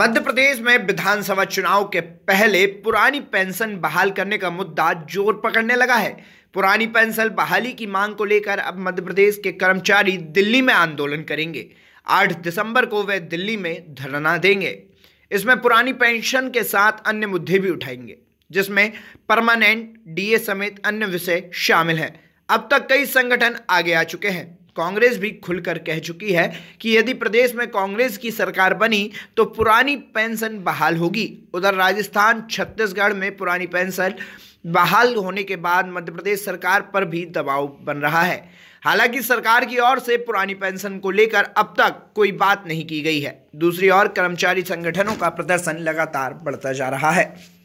मध्य प्रदेश में विधानसभा चुनाव के पहले पुरानी पेंशन बहाल करने का मुद्दा जोर पकड़ने लगा है पुरानी पेंशन बहाली की मांग को लेकर अब मध्य प्रदेश के कर्मचारी दिल्ली में आंदोलन करेंगे 8 दिसंबर को वे दिल्ली में धरना देंगे इसमें पुरानी पेंशन के साथ अन्य मुद्दे भी उठाएंगे जिसमें परमानेंट डीए समेत अन्य विषय शामिल हैं अब तक कई संगठन आगे आ चुके हैं कांग्रेस भी खुलकर कह चुकी है कि यदि प्रदेश में कांग्रेस की सरकार बनी तो पुरानी पेंशन बहाल होगी उधर राजस्थान छत्तीसगढ़ में पुरानी पेंशन बहाल होने के बाद मध्य प्रदेश सरकार पर भी दबाव बन रहा है हालांकि सरकार की ओर से पुरानी पेंशन को लेकर अब तक कोई बात नहीं की गई है दूसरी ओर कर्मचारी संगठनों का प्रदर्शन लगातार बढ़ता जा रहा है